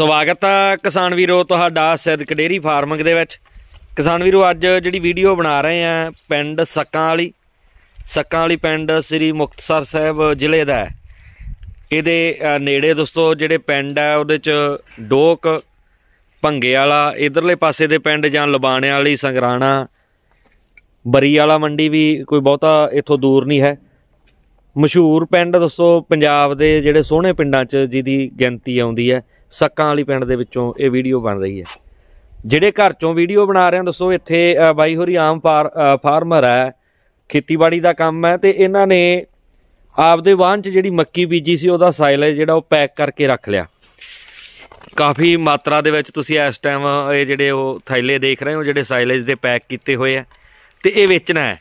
ਸਵਾਗਤ ਹੈ ਕਿਸਾਨ ਵੀਰੋ ਤੁਹਾਡਾ ਸਿੱਧਕ ਡੇਰੀ ਫਾਰਮਿੰਗ ਦੇ ਵਿੱਚ ਕਿਸਾਨ ਵੀਰੋ ਅੱਜ ਜਿਹੜੀ ਵੀਡੀਓ ਬਣਾ ਰਹੇ ਆ ਪਿੰਡ ਸੱਕਾਂ ਵਾਲੀ ਸੱਕਾਂ ਵਾਲੀ ਪਿੰਡ ਸ੍ਰੀ ਮੁਕਤਸਰ ਸਾਹਿਬ ਜ਼ਿਲ੍ਹੇ ਦਾ ਇਹਦੇ ਨੇੜੇ ਦੋਸਤੋ ਜਿਹੜੇ ਪਿੰਡ ਆ ਉਹਦੇ ਚ ਡੋਕ ਭੰਗੇ ਵਾਲਾ ਇਧਰਲੇ ਪਾਸੇ ਦੇ ਪਿੰਡ ਜਾਂ ਲਬਾਣੇ ਵਾਲੀ ਸੰਗਰਾਣਾ ਬਰੀ ਵਾਲਾ ਮੰਡੀ ਵੀ ਕੋਈ ਬਹੁਤਾ ਇੱਥੋਂ ਦੂਰ ਨਹੀਂ ਹੈ ਮਸ਼ਹੂਰ ਪਿੰਡ ਦੋਸਤੋ ਪੰਜਾਬ ਦੇ ਜਿਹੜੇ ਸੋਹਣੇ ਪਿੰਡਾਂ 'ਚ ਜਿਹਦੀ ਗਿਣਤੀ ਆਉਂਦੀ ਹੈ ਸੱਕਾਂ ਵਾਲੀ ਪਿੰਡ ਦੇ ਵਿੱਚੋਂ ਇਹ ਵੀਡੀਓ ਬਣ ਰਹੀ ਹੈ ਜਿਹੜੇ ਘਰ ਚੋਂ ਵੀਡੀਓ ਬਣਾ ਰਹੇ ਹਨ ਦੱਸੋ ਇੱਥੇ ਬਾਈ ਹੋਰੀ ਆਮ ਫਾਰਮਰ ਹੈ ਖੇਤੀਬਾੜੀ ਦਾ ਕੰਮ ਹੈ ਤੇ ਇਹਨਾਂ ਨੇ ਆਪਦੇ ਵਾਹਨ 'ਚ ਜਿਹੜੀ ਮੱਕੀ ਬੀਜੀ ਸੀ ਉਹਦਾ ਸਾਇਲੇਜ ਜਿਹੜਾ ਉਹ ਪੈਕ ਕਰਕੇ ਰੱਖ ਲਿਆ ਕਾਫੀ ਮਾਤਰਾ ਦੇ ਵਿੱਚ ਤੁਸੀਂ ਇਸ ਟਾਈਮ ਇਹ ਜਿਹੜੇ ਉਹ ਥੈਲੇ ਦੇਖ ਰਹੇ ਹੋ ਜਿਹੜੇ ਸਾਇਲੇਜ ਦੇ ਪੈਕ ਕੀਤੇ ਹੋਏ ਆ ਤੇ ਇਹ ਵੇਚਣਾ ਹੈ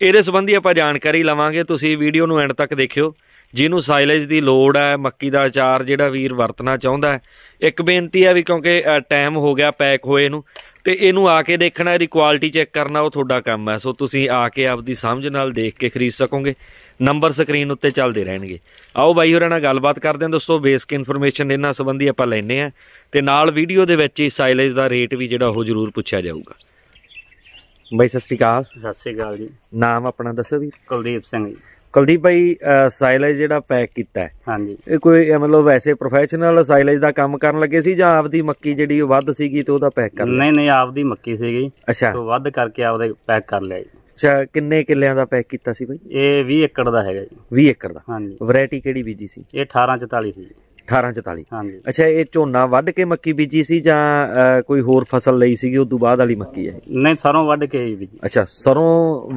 ਇਹਦੇ ਸੰਬੰਧੀ ਆਪਾਂ ਜਾਣਕਾਰੀ ਲਵਾਂਗੇ ਤੁਸੀਂ ਵੀਡੀਓ ਨੂੰ ਐਂਡ ਤੱਕ ਦੇਖਿਓ ਜਿਹਨੂੰ ਸਾਈਲੇਜ ਦੀ ਲੋੜ ਹੈ ਮੱਕੀ ਦਾ ਅਚਾਰ ਜਿਹੜਾ ਵੀਰ ਵਰਤਣਾ ਚਾਹੁੰਦਾ ਇੱਕ ਬੇਨਤੀ ਹੈ ਵੀ ਕਿਉਂਕਿ ਟਾਈਮ ਹੋ ਗਿਆ ਪੈਕ ਹੋਏ ਨੂੰ ਤੇ ਇਹਨੂੰ ਆ ਕੇ ਦੇਖਣਾ ਇਹਦੀ ਕੁਆਲਿਟੀ ਚੈੱਕ ਕਰਨਾ ਉਹ ਤੁਹਾਡਾ ਕੰਮ ਹੈ ਸੋ ਤੁਸੀਂ ਆ ਕੇ ਆਪਦੀ ਸਮਝ ਨਾਲ ਦੇਖ ਕੇ ਖਰੀਦ ਸਕੋਗੇ ਨੰਬਰ ਸਕਰੀਨ ਉੱਤੇ ਚੱਲਦੇ ਰਹਿਣਗੇ ਆਓ ਬਾਈ ਹੋਰਾਂ ਨਾਲ ਗੱਲਬਾਤ ਕਰਦੇ ਹਾਂ ਦੋਸਤੋ ਬੇਸਿਕ ਇਨਫੋਰਮੇਸ਼ਨ ਇਹਨਾਂ ਸੰਬੰਧੀ ਆਪਾਂ ਲੈਣੇ ਆ ਤੇ ਨਾਲ ਵੀਡੀਓ ਦੇ ਵਿੱਚ ਹੀ ਸਾਈਲੇਜ ਦਾ ਰੇਟ ਵੀ ਜਿਹੜਾ ਉਹ ਜ਼ਰੂਰ ਪੁੱਛਿਆ ਜਾਊਗਾ ਬਾਈ ਸਤਿ ਸ੍ਰੀ ਅਕਾਲ ਸਤਿ ਸ੍ਰੀ ਅਕਾਲ ਜੀ ਨਾਮ ਆਪਣਾ ਦੱਸੋ ਵੀ ਕੁਲਦੀਪ ਸਿੰਘ ਜੀ ਕੁਲਦੀਪ ਭਾਈ ਸਾਇਲੇਜ ਜਿਹੜਾ ਪੈਕ ਕੀਤਾ ਹੈ ਹਾਂਜੀ ਇਹ ਕੋਈ ਮਤਲਬ ਵੈਸੇ ਪ੍ਰੋਫੈਸ਼ਨਲ ਸਾਇਲੇਜ ਦਾ ਕੰਮ ਕਰਨ ਲੱਗੇ ਸੀ ਜਾਂ ਆਪਦੀ ਮੱਕੀ ਜਿਹੜੀ ਉਹ ਵੱਧ ਸੀਗੀ ਤੇ ਉਹਦਾ ਪੈਕ ਕਰ ਲਿਆ ਨਹੀਂ ਨਹੀਂ ਆਪਦੀ ਮੱਕੀ ਸੀਗੀ ਅੱਛਾ ਤੋਂ ਵੱਧ ਕਰਕੇ ਆਪਦੇ ਪੈਕ ਕਰ ਲਿਆ ਜੀ ਅੱਛਾ ਕਿੰਨੇ ਕਿੱਲਿਆਂ ਦਾ ਪੈਕ ਕੀਤਾ ਸੀ ਭਾਈ ਇਹ 20 ਏਕੜ ਦਾ ਹੈਗਾ ਜੀ 20 ਏਕੜ ਦਾ ਹਾਂਜੀ ਵੈਰਾਈਟੀ ਕਿਹੜੀ ਬੀਜੀ ਸੀ ਇਹ 1844 ਸੀ 1844 ਹਾਂਜੀ ਅੱਛਾ ਇਹ ਝੋਨਾ ਵੱਢ ਕੇ ਮੱਕੀ ਬੀਜੀ ਸੀ ਜਾਂ ਕੋਈ ਹੋਰ ਫਸਲ ਲਈ ਸੀਗੀ ਉਸ ਤੋਂ ਬਾਅਦ ਵਾਲੀ ਮੱਕੀ ਹੈ ਨਹੀਂ ਸਰੋਂ ਵੱਢ ਕੇ ਹੀ ਬੀਜੀ ਅੱਛਾ ਸਰੋਂ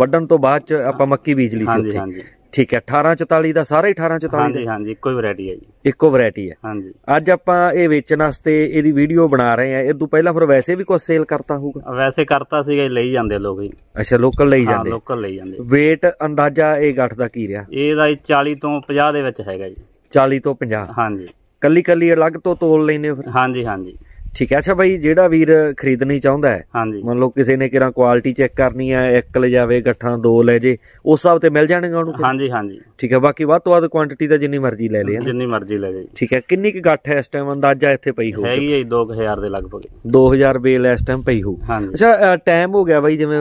ਵੱਢਣ ਤੋਂ ਬਾਅਦ ਚ ਆਪਾਂ ਮੱਕੀ ਬੀਜ ਲਈ ਸੀ ਹਾਂਜੀ ਹਾਂਜੀ ਠੀਕ ਹੈ 1844 ਦਾ ਸਾਰਾ 1844 ਦਾ ਹਾਂਜੀ ਹਾਂਜੀ ਇੱਕੋ ਹੀ ਵੈਰਾਈਟੀ ਹੈ ਜੀ ਇੱਕੋ ਵੈਰਾਈਟੀ ਹੈ ਹਾਂਜੀ ਅੱਜ ਆਪਾਂ ਇਹ ਵੇਚਣ ਵਾਸਤੇ ਇਹਦੀ ਵੀਡੀਓ ਬਣਾ ਰਹੇ ਆ ਇਹ ਤੋਂ ਪਹਿਲਾਂ ਫਿਰ ਵੈਸੇ ਵੀ ਕੁਝ ਸੇਲ ਕਰਤਾ ਹੋਊਗਾ ਵੈਸੇ ਕਰਤਾ ਸੀਗਾ ਲਈ ਜਾਂਦੇ ਲੋਕ ਜੀ ਅੱਛਾ ਲੋਕਲ ਲਈ ਜਾਂਦੇ ਹਾਂ ਲੋਕਲ ਲਈ ਜਾਂਦੇ weight ਅੰਦਾਜ਼ਾ ਇਹ ਗੱਠ ਦਾ ਕੀ ਰਿਹਾ ਇਹਦਾ 40 ਤੋਂ 50 ਦੇ ਵਿੱਚ ਹੈਗਾ ਜੀ 40 ਤੋਂ 50 ਹਾਂਜੀ ਕੱਲੀ ਕੱਲੀ ਅਲੱਗ ਤੋਂ ਤੋਲ ਲੈਨੇ ਫਿਰ ਹਾਂਜੀ ਹਾਂਜੀ ਠੀਕ ਹੈ ਅੱਛਾ ਭਾਈ ਜਿਹੜਾ ਵੀਰ ਖਰੀਦਣੀ ਚਾਹੁੰਦਾ ਹੈ ਮੰਨ ਲਓ ਕਿਸੇ ਨੇ ਕਿਰਾਂ ਕੁਆਲਿਟੀ ਚੈੱਕ ਕਰਨੀ ਹੈ ਇੱਕ ਲੈ ਜਾਵੇ ਗੱਠਾਂ ਦੋ ਲੈ ਜੇ ਉਸ ਹਿਸਾਬ ਤੇ ਮਿਲ ਜਾਣਗੇ ਉਹਨੂੰ ਹਾਂਜੀ ਹਾਂਜੀ ਠੀਕ ਹੈ ਬਾਕੀ ਵੱਧ ਤੋਂ ਵੱਧ ਕੁਆਂਟੀਟੀ ਤਾਂ ਜਿੰਨੀ ਮਰਜ਼ੀ ਲੈ ਲਏ ਜਿੰਨੀ ਮਰਜ਼ੀ ਲੈ ਜੇ ਠੀਕ ਹੈ ਕਿੰਨੀ ਕੁ ਗੱਠ ਹੈ ਇਸ ਟਾਈਮ ਅੰਦਾਜ਼ਾ ਇੱਥੇ ਪਈ ਹੋਊ ਹੈਗੀ ਹੈ 2000 ਦੇ ਲਗਭਗ 2000 ਬੇਲ ਇਸ ਟਾਈਮ ਪਈ ਹੋਊ ਅੱਛਾ ਟਾਈਮ ਹੋ ਗਿਆ ਬਾਈ ਜਿਵੇਂ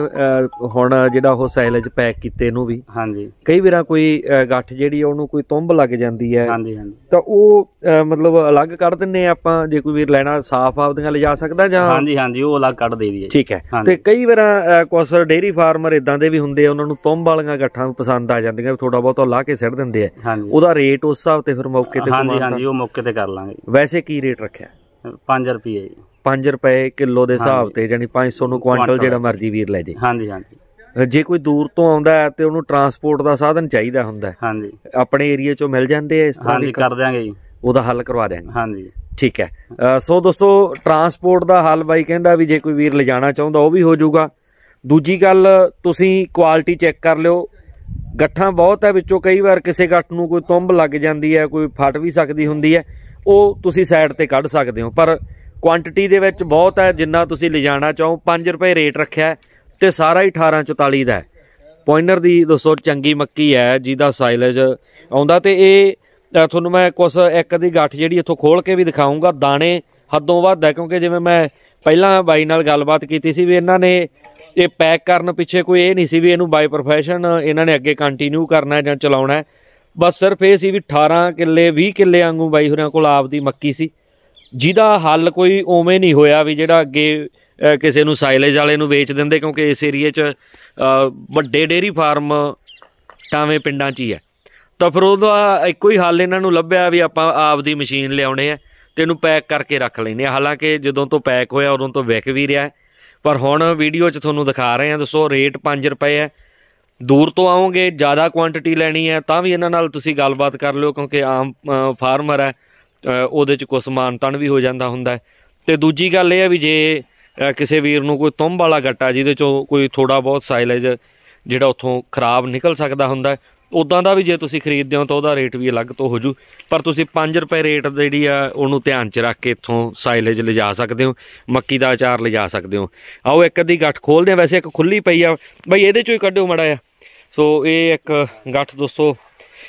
ਹੁਣ ਜਿਹੜਾ ਉਹ ਸਾਈਲਜ ਪੈਕ ਕੀਤੇ ਨੂੰ ਵੀ ਹਾਂਜੀ ਕਈ ਵਾਰਾਂ ਕੋਈ ਗੱਠ ਜਿਹੜੀ ਉਹਨੂੰ ਕੋਈ ਤੁੰਬ ਲੱਗ ਜਾਂਦੀ ਹੈ ਹਾਂਜੀ ਹਾਂਜੀ ਤਾਂ ਉਹ ਮਤਲਬ ਅਲੱਗ ਕਰ ਦਿੰਨੇ ਆਪਾਂ ਜੇ ਕੋਈ ਵੀਰ ਲੈਣਾ ਸਾਫ਼ ਆਪਦੀਆਂ ਜਾ ਸਕਦਾ ਜਾਂ ਹਾਂਜੀ ਹਾਂਜੀ ਉਹ ਅਲੱਗ ਕੱਢ ਦੇ ਦੀ ਠੀਕ ਹੈ ਤੇ ਕਈ ਵਾਰ ਕੁਝ ਡੇਰੀ ਫਾਰਮਰ ਇਦਾਂ ਦੇ ਵੀ ਹੁੰਦੇ ਆ ਉਹਨਾਂ ਨੂੰ ਤੁੰਬ ਵਾਲੀਆਂ ਗੱਠਾਂ ਪਸੰਦ ਆ ਜਾਂਦੀਆਂ ਵੀ ਥੋੜਾ ਬਹੁਤਾ ਲਾ ਕੇ ਸਿੱਟ ਦਿੰਦੇ ਆ ਉਹਦਾ ਰੇਟ ਉਸ ਹਿਸਾਬ ਤੇ ਫਿਰ ਮੌਕੇ ਤੇ ਹਾਂਜੀ ਹਾਂਜੀ ਉਹ ਮੌਕੇ ਤੇ ਕਰ ਲਾਂਗੇ ਵੈਸੇ ਕੀ ਰੇਟ ਰੱਖਿਆ 5 ਰੁਪਏ ਜੀ 5 ਰੁਪਏ ਕਿਲੋ ਦੇ ਹਿਸਾਬ ਤੇ ਯਾਨੀ 500 ਨੂੰ ਕੁਆਂਟਲ ਜਿਹੜਾ ਮਰਜ਼ੀ ਵੀਰ ਲੈ ਜੇ ਹਾਂਜੀ ਹਾਂਜੀ ਜੇ ਕੋਈ ਦੂਰ ਤੋਂ ਆਉਂਦਾ ਹੈ ਤੇ ਉਹਨੂੰ ਟਰਾਂਸਪੋਰਟ ਦਾ ਸਾਧਨ ਚਾਹੀਦਾ ਹੁੰਦਾ ਹੈ ਹਾਂਜੀ ਆਪਣੇ ਏਰੀਆ ਚੋਂ ਮਿਲ ਜਾਂਦੇ ਆ ਇਸ ਤਰ੍ਹਾਂ ਦੇ ਕਰ ਦਿਆਂਗੇ ਜੀ ਉਹਦਾ ਹੱਲ ਕਰਵਾ ਦਿਆਂਗੇ ਹਾਂਜੀ ਠੀਕ ਹੈ ਸੋ ਦੋਸਤੋ ਟਰਾਂਸਪੋਰਟ ਦਾ ਹੱਲ ਬਾਈ ਕਹਿੰਦਾ ਵੀ ਜੇ ਕੋਈ ਵੀਰ ਲਿਜਾਣਾ ਚਾਹੁੰਦਾ ਉਹ ਵੀ ਹੋ ਜਾਊਗਾ ਦੂਜੀ ਗੱਲ ਤੁਸੀਂ ਕੁਆਲਿਟੀ ਚੈੱਕ ਕਰ ਲਿਓ ਗੱਠਾਂ ਬਹੁਤ ਹੈ ਵਿੱਚੋਂ ਕਈ ਵਾਰ ਕਿਸੇ ਗੱਠ ਨੂੰ ਕੋਈ ਤੁੰਬ ਲੱਗ ਜਾਂਦੀ ਹੈ ਕੋਈ ਫਟ ਵੀ ਸਕਦੀ ਹੁੰਦੀ ਹੈ ਉਹ ਤੁਸੀਂ ਸਾਈਡ ਤੇ ਕੱਢ ਸਕਦੇ ਹੋ ਪਰ ਕੁਆਂਟੀਟੀ ਦੇ ਵਿੱਚ ਬਹੁਤ ਹੈ ਜਿੰਨਾ ਤੁਸੀਂ ਲਿਜਾਣਾ ਚਾਹੋ 5 ਰੁਪਏ ਰੇਟ ਰੱਖਿਆ ਤੇ ਸਾਰਾ ਹੀ 1844 ਦਾ ਹੈ ਪੁਆਇੰਟਰ ਦੀ ਦੋਸਤੋ ਚੰਗੀ ਮੱਕੀ ਹੈ ਜਿਹਦਾ ਸਾਈਲੇਜ ਆਉਂਦਾ ਤੇ ਇਹ ਤੁਹਾਨੂੰ ਮੈਂ ਕੁਝ ਇੱਕ ਦੀ ਗੱਠ ਜਿਹੜੀ ਇੱਥੋਂ ਖੋਲ ਕੇ ਵੀ ਦਿਖਾਉਂਗਾ ਦਾਣੇ ਹੱਦੋਂ ਵੱਧ ਹੈ ਕਿਉਂਕਿ ਜਿਵੇਂ ਮੈਂ ਪਹਿਲਾਂ ਬਾਈ ਨਾਲ ਗੱਲਬਾਤ ਕੀਤੀ ਸੀ ਵੀ ਇਹਨਾਂ ਨੇ ਇਹ ਪੈਕ ਕਰਨ ਪਿੱਛੇ ਕੋਈ ਇਹ ਨਹੀਂ ਸੀ ਵੀ ਇਹਨੂੰ ਬਾਈ ਪ੍ਰੋਫੈਸ਼ਨ ਇਹਨਾਂ ਨੇ ਅੱਗੇ ਕੰਟੀਨਿਊ ਕਰਨਾ ਜਾਂ ਚਲਾਉਣਾ ਬਸ ਸਿਰਫ ਇਹ ਸੀ ਵੀ 18 ਕਿੱਲੇ 20 ਕਿੱਲੇ ਵਾਂਗੂ ਬਾਈ ਹੋਰਾਂ ਕੋਲ ਆਪਦੀ ਮੱਕੀ ਸੀ ਜਿਹਦਾ ਹੱਲ ਕੋਈ ਓਵੇਂ ਨਹੀਂ ਹੋਇਆ ਵੀ ਜਿਹੜਾ ਅੱਗੇ ਕਿਸੇ ਨੂੰ ਸਾਈਲੇਜ ਵਾਲੇ ਨੂੰ ਵੇਚ ਦਿੰਦੇ ਕਿਉਂਕਿ ਇਸ ਏਰੀਆ 'ਚ ਵੱਡੇ ਡੇਰੀ ਫਾਰਮ ਟਾਵੇਂ ਪਿੰਡਾਂ 'ਚ ਹੀ ਹੈ ਤਾਂ ਫਿਰ ਉਹਦਾ ਇੱਕੋ ਹੀ ਹੱਲ ਇਹਨਾਂ ਨੂੰ ਲੱਭਿਆ ਵੀ ਆਪਾਂ ਆਪ ਦੀ ਮਸ਼ੀਨ ਲਿਆਉਣੇ ਆ ਤੇ ਇਹਨੂੰ ਪੈਕ ਕਰਕੇ ਰੱਖ ਲੈਨੇ ਆ ਹਾਲਾਂਕਿ ਜਦੋਂ ਤੋਂ ਪੈਕ ਹੋਇਆ ਉਦੋਂ ਤੋਂ ਵਿਕ ਵੀ ਰਿਹਾ ਪਰ ਹੁਣ ਵੀਡੀਓ 'ਚ ਤੁਹਾਨੂੰ ਦਿਖਾ ਰਹੇ ਆ ਦੱਸੋ ਰੇਟ 5 ਰੁਪਏ ਹੈ ਦੂਰ ਤੋਂ ਆਓਗੇ ਜ਼ਿਆਦਾ ਕੁਆਂਟੀਟੀ ਲੈਣੀ ਹੈ ਤਾਂ ਵੀ ਇਹਨਾਂ ਨਾਲ ਤੁਸੀਂ ਗੱਲਬਾਤ ਕਰ ਲਿਓ ਕਿਉਂਕਿ ਆਮ ਫਾਰਮਰ ਹੈ ਉਹਦੇ 'ਚ ਕੁਝ ਮਾਨਤਨ ਵੀ ਹੋ ਜਾਂਦਾ ਹੁੰਦਾ ਤੇ ਦੂਜੀ ਗੱਲ ਇਹ ਹੈ ਵੀ ਜੇ ਕਿਸੇ ਵੀਰ ਨੂੰ ਕੋਈ ਤੁੰਬ ਵਾਲਾ ਗੱਟਾ ਜਿਹਦੇ 'ਚੋਂ ਕੋਈ ਥੋੜਾ ਬਹੁਤ ਸਾਈਲੇਜ ਜਿਹੜਾ ਉੱਥੋਂ ਖਰਾਬ ਨਿਕਲ ਸਕਦਾ ਹੁੰਦਾ ਉਦਾਂ ਦਾ ਵੀ ਜੇ ਤੁਸੀਂ ਖਰੀਦਦੇ ਹੋ ਤਾਂ ਉਹਦਾ ਰੇਟ ਵੀ ਅਲੱਗ ਤੋਂ ਹੋ ਜੂ ਪਰ ਤੁਸੀਂ 5 ਰੁਪਏ ਰੇਟ ਜਿਹੜੀ ਆ ਉਹਨੂੰ ਧਿਆਨ 'ਚ ਰੱਖ ਕੇ ਇੱਥੋਂ ਸਾਈਲੇਜ ਲਿਜਾ ਸਕਦੇ ਹੋ ਮੱਕੀ ਦਾ ਆਚਾਰ ਲਿਜਾ ਸਕਦੇ ਹੋ ਆਓ ਇੱਕ ਅੱਧੀ ਗੱਠ ਖੋਲਦੇ ਆ ਵੈਸੇ ਇੱਕ ਖੁੱਲੀ ਪਈ ਆ ਬਈ ਇਹਦੇ 'ਚੋਂ ਹੀ ਕੱਢਿਓ ਮੜਾ ਆ ਸੋ ਇਹ ਇੱਕ ਗੱਠ ਦੋਸਤੋ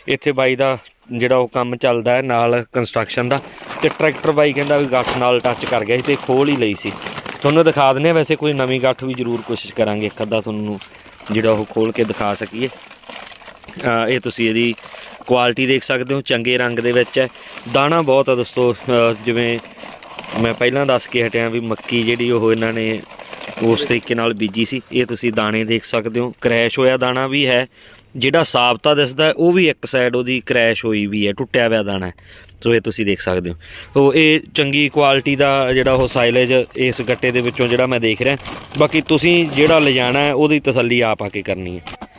ਇੱਥੇ ਬਾਈ ਦਾ ਜਿਹੜਾ ਉਹ ਕੰਮ ਚੱਲਦਾ ਹੈ ਨਾਲ ਕੰਸਟਰਕਸ਼ਨ ਦਾ ਤੇ ਟਰੈਕਟਰ ਬਾਈ ਕਹਿੰਦਾ ਵੀ ਗੱਠ ਨਾਲ ਟੱਚ ਕਰ ਗਿਆ ਸੀ ਤੇ ਖੋਲ ਹੀ ਲਈ ਸੀ ਤੁਹਾਨੂੰ ਦਿਖਾ ਦਨੇ ਵੈਸੇ ਕੋਈ ਨਵੀਂ ਗੱਠ ਵੀ ਜ਼ਰੂਰ ਕੋਸ਼ਿਸ਼ ਕਰਾਂਗੇ ਇੱਕ ਅੱਧਾ ਤੁਹਾਨੂੰ ਜਿਹੜਾ ਉਹ ਖੋਲ ਕੇ ਦਿਖਾ ਸਕੀਏ ਇਹ ਤੁਸੀਂ ਇਹਦੀ ਕੁਆਲਿਟੀ ਦੇਖ ਸਕਦੇ ਹੋ ਚੰਗੇ ਰੰਗ ਦੇ ਵਿੱਚ ਹੈ ਦਾਣਾ ਬਹੁਤ ਆ ਦੋਸਤੋ ਜਿਵੇਂ ਮੈਂ ਪਹਿਲਾਂ ਦੱਸ ਕੇ ਹਟਿਆ ਵੀ ਮੱਕੀ ਜਿਹੜੀ ਉਹ ਇਹਨਾਂ ਨੇ ਉਸ ਤਰੀਕੇ ਨਾਲ ਬੀਜੀ ਸੀ ਇਹ ਤੁਸੀਂ ਦਾਣੇ ਦੇਖ ਸਕਦੇ ਹੋ ਕ੍ਰੈਸ਼ ਹੋਇਆ ਦਾਣਾ ਵੀ ਹੈ ਜਿਹੜਾ ਸਾਫਤਾ ਦਿਸਦਾ ਉਹ ਵੀ ਇੱਕ ਸਾਈਡ ਉਹਦੀ ਕ੍ਰੈਸ਼ ਹੋਈ ਵੀ ਹੈ ਟੁੱਟਿਆ ਹੋਇਆ ਦਾਣਾ ਸੋ ਇਹ ਤੁਸੀਂ ਦੇਖ ਸਕਦੇ ਹੋ ਸੋ ਇਹ ਚੰਗੀ ਕੁਆਲਿਟੀ ਦਾ ਜਿਹੜਾ ਉਹ ਸਾਈਲੇਜ ਇਸ ਗੱਟੇ ਦੇ ਵਿੱਚੋਂ ਜਿਹੜਾ ਮੈਂ ਦੇਖ ਰਿਹਾ ਬਾਕੀ ਤੁਸੀਂ ਜਿਹੜਾ ਲਿਜਾਣਾ ਉਹਦੀ ਤਸੱਲੀ ਆਪ ਆ ਕੇ ਕਰਨੀ ਹੈ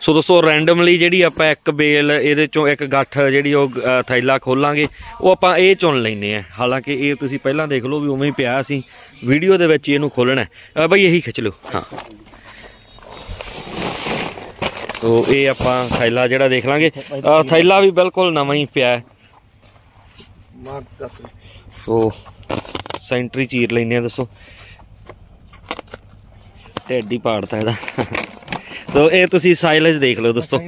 ਸੋ ਦੋਸਤੋ ਰੈਂਡਮਲੀ ਜਿਹੜੀ ਆਪਾਂ ਇੱਕ ਬੇਲ ਇਹਦੇ ਚੋਂ ਇੱਕ ਗੱਠ ਜਿਹੜੀ ਉਹ ਥੈਲਾ ਖੋਲਾਂਗੇ ਉਹ ਆਪਾਂ ਇਹ ਚੁਣ ਲੈਨੇ ਆ ਹਾਲਾਂਕਿ ਇਹ ਤੁਸੀਂ ਪਹਿਲਾਂ ਦੇਖ ਲਓ ਵੀ ਉਵੇਂ ਹੀ ਪਿਆ ਸੀ ਵੀਡੀਓ ਦੇ ਵਿੱਚ ਇਹਨੂੰ ਖੋਲਣਾ ਬਈ ਇਹੀ ਖਿੱਚ ਲਓ ਹਾਂ ਤੋ ਇਹ ਆਪਾਂ ਥੈਲਾ ਜਿਹੜਾ ਦੇਖ ਲਾਂਗੇ ਥੈਲਾ ਵੀ ਬਿਲਕੁਲ ਨਵਾਂ ਹੀ ਪਿਆ ਹੈ ਸੋ ਸੈਂਟਰੀ ਚੀਰ ਲੈਨੇ ਆ ਦੱਸੋ ਢੇਡ ਹੀ ਪਾੜਦਾ ਇਹਦਾ ਸੋ ਇਹ ਤੁਸੀਂ ਸਾਈਲੇਜ ਦੇਖ ਲਓ ਦੋਸਤੋ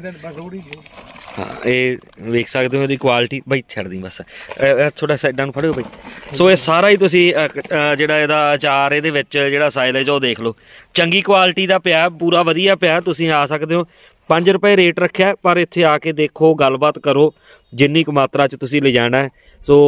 ਹਾਂ ਇਹ ਵੇਖ ਸਕਦੇ ਹੋ ਇਹਦੀ ਕੁਆਲਿਟੀ ਬਈ ਛੱਡ ਦੀ ਬਸ ਥੋੜਾ ਸਾਈਡਾਂ ਨੂੰ ਫੜਿਓ ਬਈ ਸੋ ਇਹ ਸਾਰਾ ਹੀ ਤੁਸੀਂ ਜਿਹੜਾ ਇਹਦਾ ਅਚਾਰ ਇਹਦੇ ਵਿੱਚ ਜਿਹੜਾ ਸਾਈਲੇਜ ਉਹ ਦੇਖ ਲਓ ਚੰਗੀ ਕੁਆਲਿਟੀ ਦਾ ਪਿਆ ਪੂਰਾ ਵਧੀਆ ਪਿਆ ਤੁਸੀਂ ਆ ਸਕਦੇ ਹੋ 5 ਰੁਪਏ ਰੇਟ ਰੱਖਿਆ ਪਰ ਇੱਥੇ ਆ ਕੇ ਦੇਖੋ ਗੱਲਬਾਤ ਕਰੋ ਜਿੰਨੀ ਕੁ ਮਾਤਰਾ 'ਚ ਤੁਸੀਂ ਲੈ ਜਾਣਾ ਸੋ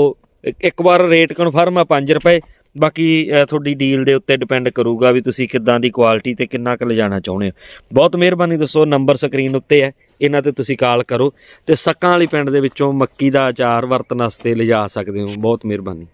ਇੱਕ ਵਾਰ ਰੇਟ ਕਨਫਰਮ ਆ 5 ਰੁਪਏ ਬਾਕੀ ਤੁਹਾਡੀ ਡੀਲ ਦੇ ਉੱਤੇ ਡਿਪੈਂਡ ਕਰੂਗਾ ਵੀ ਤੁਸੀਂ ਕਿੱਦਾਂ ਦੀ ਕੁਆਲਿਟੀ ਤੇ ਕਿੰਨਾ ਕੁ ਲਿਜਾਣਾ ਚਾਹੁੰਦੇ ਹੋ ਬਹੁਤ ਮਿਹਰਬਾਨੀ ਦੱਸੋ ਨੰਬਰ ਸਕਰੀਨ ਉੱਤੇ ਹੈ ਇਹਨਾਂ ਤੇ ਤੁਸੀਂ ਕਾਲ ਕਰੋ ਤੇ ਸੱਕਾਂ ਵਾਲੀ ਪਿੰਡ ਦੇ ਵਿੱਚੋਂ ਮੱਕੀ ਦਾ ਆਚਾਰ ਵਰਤਨ ਵਾਸਤੇ ਲਿਜਾ ਸਕਦੇ ਹੋ ਬਹੁਤ ਮਿਹਰਬਾਨੀ